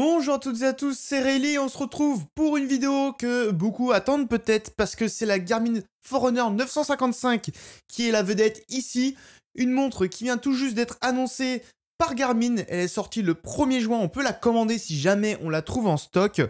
Bonjour à toutes et à tous, c'est Rayleigh, on se retrouve pour une vidéo que beaucoup attendent peut-être parce que c'est la Garmin Forerunner 955 qui est la vedette ici, une montre qui vient tout juste d'être annoncée par Garmin, elle est sortie le 1er juin, on peut la commander si jamais on la trouve en stock.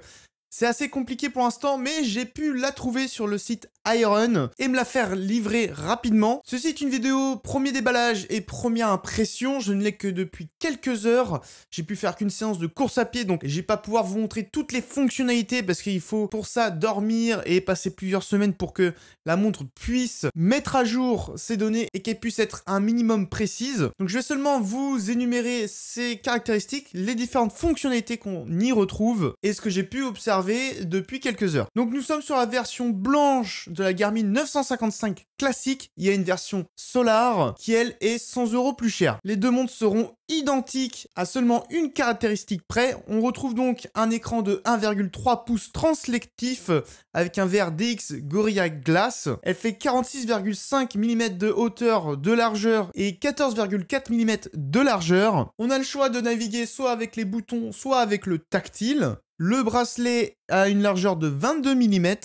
C'est assez compliqué pour l'instant, mais j'ai pu la trouver sur le site Iron et me la faire livrer rapidement. Ceci est une vidéo premier déballage et première impression. Je ne l'ai que depuis quelques heures. J'ai pu faire qu'une séance de course à pied, donc j'ai pas pouvoir vous montrer toutes les fonctionnalités parce qu'il faut pour ça dormir et passer plusieurs semaines pour que la montre puisse mettre à jour ses données et qu'elle puisse être un minimum précise. Donc je vais seulement vous énumérer ces caractéristiques, les différentes fonctionnalités qu'on y retrouve et ce que j'ai pu observer depuis quelques heures. Donc nous sommes sur la version blanche de la Garmin 955 classique. Il y a une version Solar qui elle est 100 euros plus chère. Les deux montres seront identiques à seulement une caractéristique près. On retrouve donc un écran de 1,3 pouces translectif avec un verre DX Gorilla Glass. Elle fait 46,5 mm de hauteur de largeur et 14,4 mm de largeur. On a le choix de naviguer soit avec les boutons, soit avec le tactile. Le bracelet a une largeur de 22 mm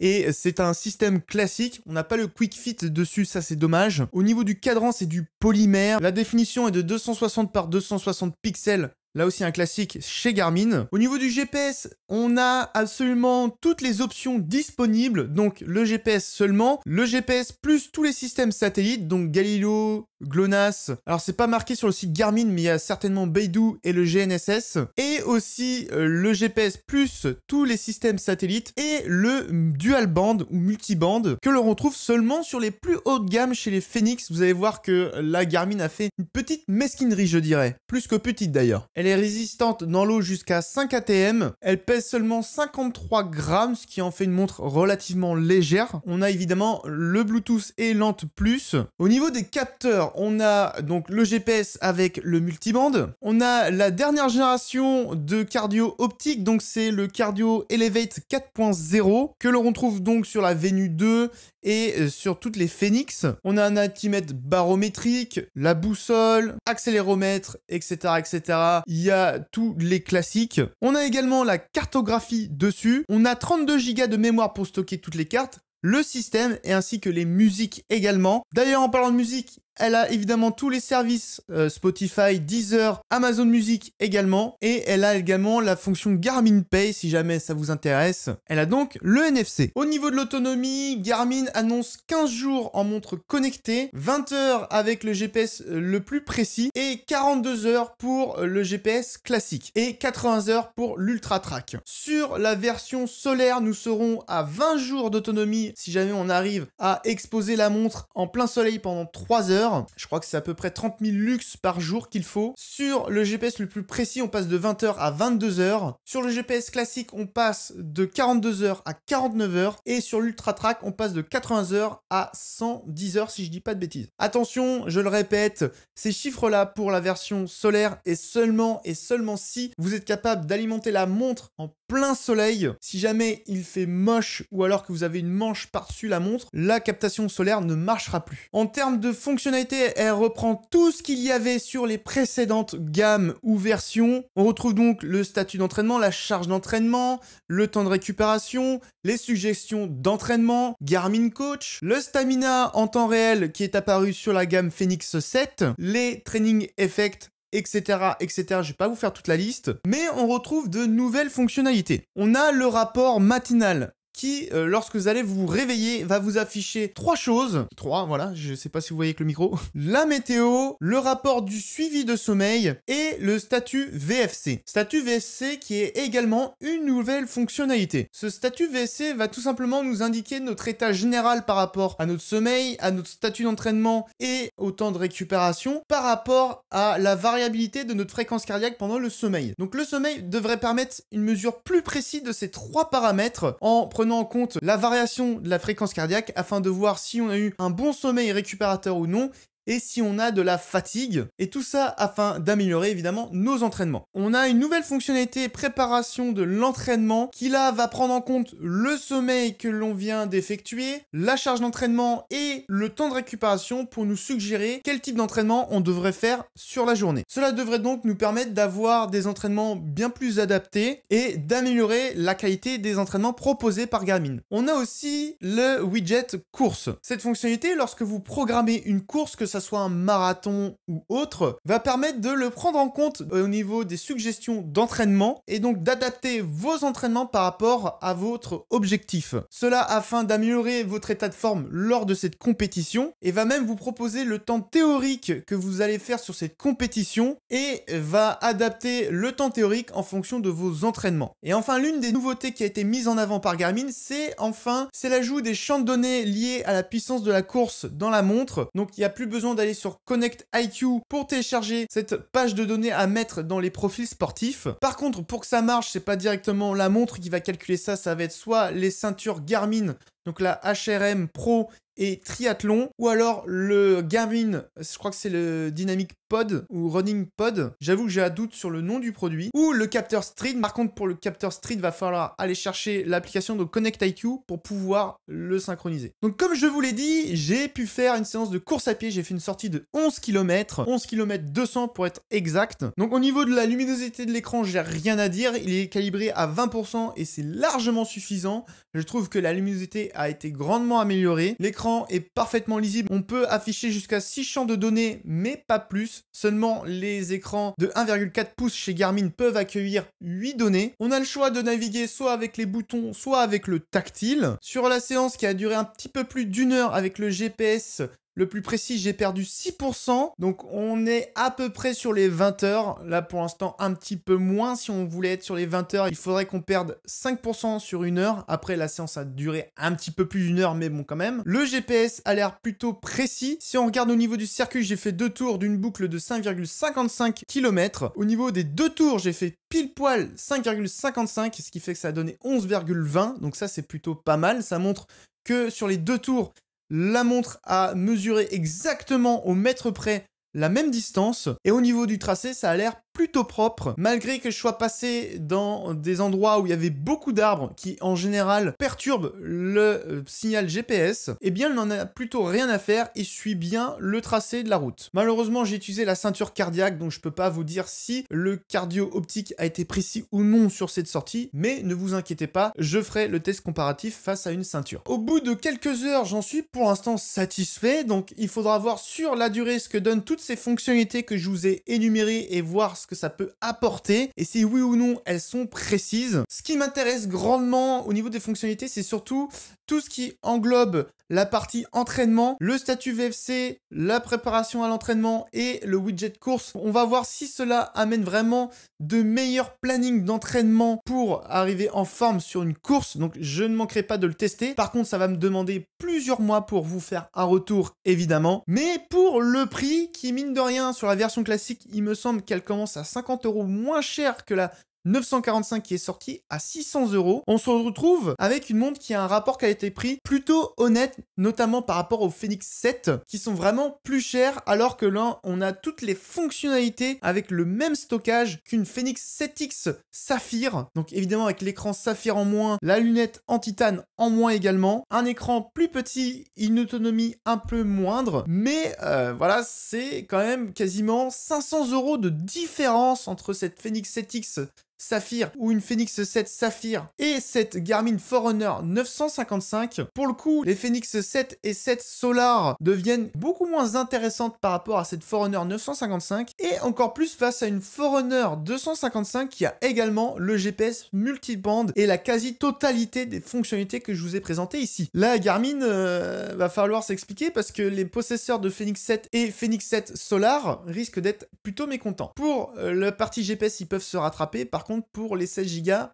et c'est un système classique. On n'a pas le quick fit dessus, ça c'est dommage. Au niveau du cadran, c'est du polymère. La définition est de 260 par 260 pixels Là aussi un classique chez Garmin. Au niveau du GPS, on a absolument toutes les options disponibles, donc le GPS seulement, le GPS plus tous les systèmes satellites, donc Galileo, GLONASS. Alors c'est pas marqué sur le site Garmin, mais il y a certainement Beidou et le GNSS, et aussi euh, le GPS plus tous les systèmes satellites et le dual band ou multiband que l'on retrouve seulement sur les plus hautes gammes chez les Phoenix. Vous allez voir que euh, la Garmin a fait une petite mesquinerie, je dirais, plus que petite d'ailleurs. Elle est résistante dans l'eau jusqu'à 5 ATM. Elle pèse seulement 53 grammes, ce qui en fait une montre relativement légère. On a évidemment le Bluetooth et l'Ant+. plus. Au niveau des capteurs, on a donc le GPS avec le multiband. On a la dernière génération de cardio optique, donc c'est le Cardio Elevate 4.0 que l'on retrouve donc sur la Venu 2 et euh, sur toutes les phénix, on a un altimètre barométrique, la boussole, accéléromètre, etc., etc. Il y a tous les classiques. On a également la cartographie dessus. On a 32 Go de mémoire pour stocker toutes les cartes le système et ainsi que les musiques également. D'ailleurs, en parlant de musique, elle a évidemment tous les services euh, Spotify, Deezer, Amazon Music également. Et elle a également la fonction Garmin Pay si jamais ça vous intéresse. Elle a donc le NFC. Au niveau de l'autonomie, Garmin annonce 15 jours en montre connectée, 20 heures avec le GPS euh, le plus précis et 42 heures pour euh, le GPS classique et 80 heures pour l'Ultra Track. Sur la version solaire, nous serons à 20 jours d'autonomie si jamais on arrive à exposer la montre en plein soleil pendant 3 heures, je crois que c'est à peu près 30 000 lux par jour qu'il faut. Sur le GPS le plus précis, on passe de 20 heures à 22 heures. Sur le GPS classique, on passe de 42 heures à 49 heures. Et sur l'Ultra Track, on passe de 80 heures à 110 heures, si je dis pas de bêtises. Attention, je le répète, ces chiffres-là pour la version solaire et seulement et seulement si vous êtes capable d'alimenter la montre en plein soleil. Si jamais il fait moche ou alors que vous avez une manche par-dessus la montre, la captation solaire ne marchera plus. En termes de fonctionnalités, elle reprend tout ce qu'il y avait sur les précédentes gammes ou versions. On retrouve donc le statut d'entraînement, la charge d'entraînement, le temps de récupération, les suggestions d'entraînement, Garmin Coach, le stamina en temps réel qui est apparu sur la gamme Phoenix 7, les training effects etc., etc. Je vais pas vous faire toute la liste, mais on retrouve de nouvelles fonctionnalités. On a le rapport matinal qui, euh, lorsque vous allez vous réveiller, va vous afficher trois choses. Trois, voilà, je ne sais pas si vous voyez avec le micro. La météo, le rapport du suivi de sommeil et le statut VFC. Statut VFC qui est également une nouvelle fonctionnalité. Ce statut VFC va tout simplement nous indiquer notre état général par rapport à notre sommeil, à notre statut d'entraînement et au temps de récupération par rapport à la variabilité de notre fréquence cardiaque pendant le sommeil. Donc le sommeil devrait permettre une mesure plus précise de ces trois paramètres en prenant en compte la variation de la fréquence cardiaque afin de voir si on a eu un bon sommeil récupérateur ou non et si on a de la fatigue, et tout ça afin d'améliorer évidemment nos entraînements. On a une nouvelle fonctionnalité préparation de l'entraînement qui là va prendre en compte le sommeil que l'on vient d'effectuer, la charge d'entraînement et le temps de récupération pour nous suggérer quel type d'entraînement on devrait faire sur la journée. Cela devrait donc nous permettre d'avoir des entraînements bien plus adaptés et d'améliorer la qualité des entraînements proposés par Garmin. On a aussi le widget course. Cette fonctionnalité, lorsque vous programmez une course, que soit un marathon ou autre, va permettre de le prendre en compte euh, au niveau des suggestions d'entraînement et donc d'adapter vos entraînements par rapport à votre objectif. Cela afin d'améliorer votre état de forme lors de cette compétition et va même vous proposer le temps théorique que vous allez faire sur cette compétition et va adapter le temps théorique en fonction de vos entraînements. Et enfin, l'une des nouveautés qui a été mise en avant par Garmin, c'est enfin, c'est l'ajout des champs de données liés à la puissance de la course dans la montre. Donc il n'y a plus besoin d'aller sur Connect IQ pour télécharger cette page de données à mettre dans les profils sportifs. Par contre, pour que ça marche, c'est pas directement la montre qui va calculer ça, ça va être soit les ceintures Garmin, donc la HRM Pro et triathlon, ou alors le Garmin, je crois que c'est le Dynamic Pod ou Running Pod, j'avoue que j'ai un doute sur le nom du produit, ou le capteur Street, par contre pour le capteur Street, va falloir aller chercher l'application de Connect IQ pour pouvoir le synchroniser. Donc comme je vous l'ai dit, j'ai pu faire une séance de course à pied, j'ai fait une sortie de 11 km, 11 km 200 pour être exact. Donc au niveau de la luminosité de l'écran, j'ai rien à dire, il est calibré à 20% et c'est largement suffisant. Je trouve que la luminosité a été grandement améliorée. L'écran est parfaitement lisible. On peut afficher jusqu'à 6 champs de données, mais pas plus. Seulement les écrans de 1,4 pouces chez Garmin peuvent accueillir 8 données. On a le choix de naviguer soit avec les boutons, soit avec le tactile. Sur la séance qui a duré un petit peu plus d'une heure avec le GPS, le plus précis, j'ai perdu 6%. Donc on est à peu près sur les 20 heures. Là pour l'instant, un petit peu moins. Si on voulait être sur les 20 heures, il faudrait qu'on perde 5% sur une heure. Après, la séance a duré un petit peu plus d'une heure, mais bon quand même. Le GPS a l'air plutôt précis. Si on regarde au niveau du circuit, j'ai fait deux tours d'une boucle de 5,55 km. Au niveau des deux tours, j'ai fait pile poil 5,55, ce qui fait que ça a donné 11,20. Donc ça, c'est plutôt pas mal. Ça montre que sur les deux tours, la montre a mesuré exactement au mètre près la même distance, et au niveau du tracé, ça a l'air plutôt propre, malgré que je sois passé dans des endroits où il y avait beaucoup d'arbres qui en général perturbent le euh, signal GPS, eh bien il n'en a plutôt rien à faire et suit bien le tracé de la route. Malheureusement j'ai utilisé la ceinture cardiaque donc je peux pas vous dire si le cardio optique a été précis ou non sur cette sortie, mais ne vous inquiétez pas, je ferai le test comparatif face à une ceinture. Au bout de quelques heures j'en suis pour l'instant satisfait, donc il faudra voir sur la durée ce que donnent toutes ces fonctionnalités que je vous ai énumérées et voir ce que ça peut apporter et si oui ou non elles sont précises. Ce qui m'intéresse grandement au niveau des fonctionnalités, c'est surtout tout ce qui englobe la partie entraînement, le statut VFC, la préparation à l'entraînement et le widget course. On va voir si cela amène vraiment de meilleurs plannings d'entraînement pour arriver en forme sur une course. Donc je ne manquerai pas de le tester. Par contre, ça va me demander plusieurs mois pour vous faire un retour, évidemment. Mais pour le prix qui, mine de rien, sur la version classique, il me semble qu'elle commence à 50 euros moins cher que la 945 qui est sorti à 600 euros. On se retrouve avec une montre qui a un rapport qualité-prix plutôt honnête, notamment par rapport au Phoenix 7 qui sont vraiment plus chers alors que là on a toutes les fonctionnalités avec le même stockage qu'une Phoenix 7X Saphir. Donc évidemment avec l'écran Saphir en moins, la lunette en titane en moins également, un écran plus petit, une autonomie un peu moindre, mais euh, voilà c'est quand même quasiment 500 euros de différence entre cette Phoenix 7X Saphir ou une Phoenix 7 Saphir et cette Garmin Forerunner 955. Pour le coup, les Phoenix 7 et 7 Solar deviennent beaucoup moins intéressantes par rapport à cette Forerunner 955 et encore plus face à une Forerunner 255 qui a également le GPS multiband et la quasi-totalité des fonctionnalités que je vous ai présentées ici. Là, Garmin, euh, va falloir s'expliquer parce que les possesseurs de Phoenix 7 et Phoenix 7 Solar risquent d'être plutôt mécontents. Pour le euh, la partie GPS, ils peuvent se rattraper. Par contre, pour les 16 gigas,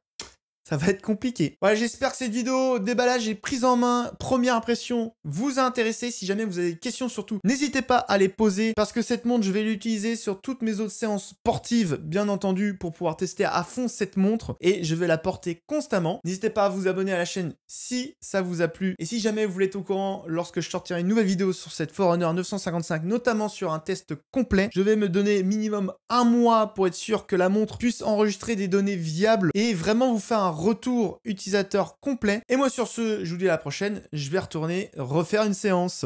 ça va être compliqué. Voilà, j'espère que cette vidéo déballage et prise en main, première impression, vous a intéressé. Si jamais vous avez des questions, surtout, n'hésitez pas à les poser parce que cette montre, je vais l'utiliser sur toutes mes autres séances sportives, bien entendu, pour pouvoir tester à fond cette montre et je vais la porter constamment. N'hésitez pas à vous abonner à la chaîne si ça vous a plu et si jamais vous voulez être au courant lorsque je sortirai une nouvelle vidéo sur cette Forerunner 955, notamment sur un test complet, je vais me donner minimum un mois pour être sûr que la montre puisse enregistrer des données viables et vraiment vous faire un retour utilisateur complet. Et moi sur ce, je vous dis à la prochaine, je vais retourner refaire une séance.